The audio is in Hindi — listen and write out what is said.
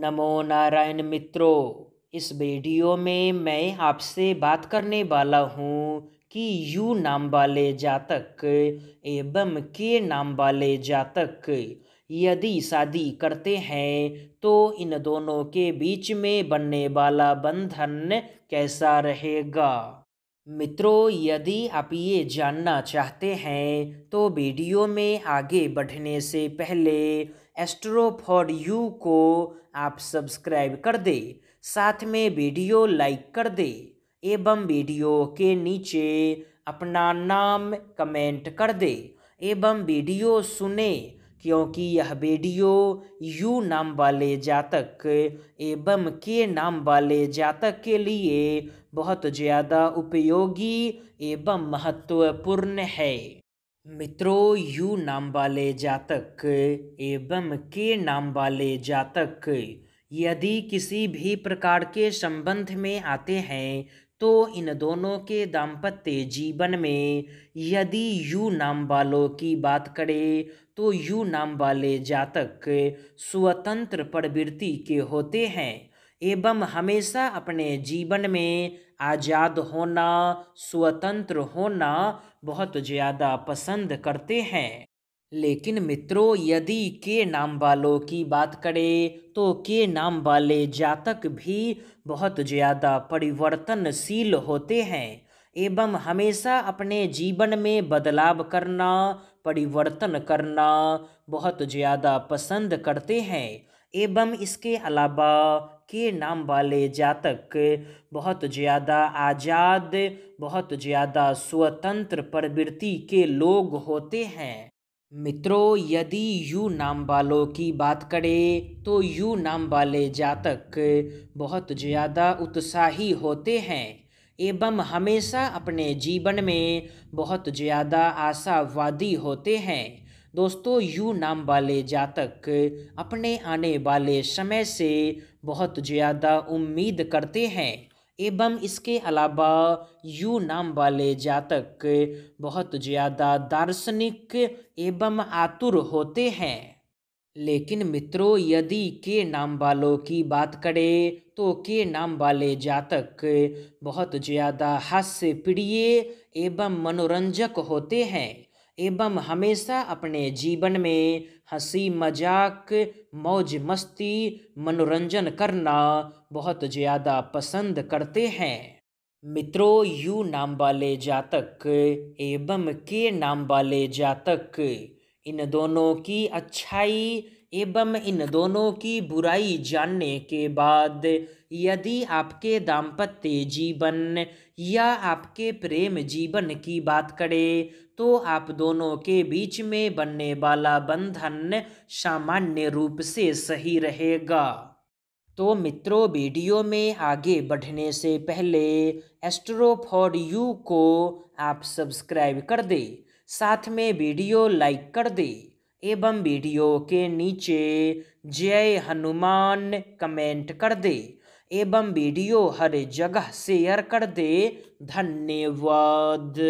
नमो नारायण मित्रों इस वीडियो में मैं आपसे बात करने वाला हूँ कि यू नाम वाले जातक एवं के नाम वाले जातक यदि शादी करते हैं तो इन दोनों के बीच में बनने वाला बंधन कैसा रहेगा मित्रों यदि आप ये जानना चाहते हैं तो वीडियो में आगे बढ़ने से पहले एस्ट्रो फॉर यू को आप सब्सक्राइब कर दे साथ में वीडियो लाइक कर दे एवं वीडियो के नीचे अपना नाम कमेंट कर दे एवं वीडियो सुने क्योंकि यह बेडियो यू नाम वाले जातक एवं के नाम वाले जातक के लिए बहुत ज़्यादा उपयोगी एवं महत्वपूर्ण है मित्रों यू नाम वाले जातक एवं के नाम वाले जातक यदि किसी भी प्रकार के संबंध में आते हैं तो इन दोनों के दाम्पत्य जीवन में यदि यू नाम वालों की बात करें तो यू नाम वाले जातक स्वतंत्र प्रवृत्ति के होते हैं एवं हमेशा अपने जीवन में आज़ाद होना स्वतंत्र होना बहुत ज़्यादा पसंद करते हैं लेकिन मित्रों यदि के नाम वालों की बात करें तो के नाम वाले जातक भी बहुत ज़्यादा परिवर्तनशील होते हैं एवं हमेशा अपने जीवन में बदलाव करना परिवर्तन करना बहुत ज़्यादा पसंद करते हैं एवं इसके अलावा के नाम वाले जातक बहुत ज़्यादा आज़ाद बहुत ज़्यादा स्वतंत्र प्रवृत्ति के लोग होते हैं मित्रों यदि यू नाम वालों की बात करें तो यू नाम वाले जातक बहुत ज़्यादा उत्साही होते हैं एवं हमेशा अपने जीवन में बहुत ज़्यादा आशावादी होते हैं दोस्तों यू नाम वाले जातक अपने आने वाले समय से बहुत ज़्यादा उम्मीद करते हैं एवं इसके अलावा यू नाम वाले जातक बहुत ज़्यादा दार्शनिक एवं आतुर होते हैं लेकिन मित्रों यदि के नाम वालों की बात करें तो के नाम वाले जातक बहुत ज़्यादा हास्य प्रिय एवं मनोरंजक होते हैं एवं हमेशा अपने जीवन में हंसी मजाक मौज मस्ती मनोरंजन करना बहुत ज़्यादा पसंद करते हैं मित्रों यू नाम वाले जातक एवं के नाम वाले जातक इन दोनों की अच्छाई एवं इन दोनों की बुराई जानने के बाद यदि आपके दाम्पत्य जीवन या आपके प्रेम जीवन की बात करें तो आप दोनों के बीच में बनने वाला बंधन सामान्य रूप से सही रहेगा तो मित्रों वीडियो में आगे बढ़ने से पहले एस्ट्रो फॉर यू को आप सब्सक्राइब कर दें साथ में वीडियो लाइक कर दे एवं वीडियो के नीचे जय हनुमान कमेंट कर दे एवं वीडियो हर जगह शेयर कर दे धन्यवाद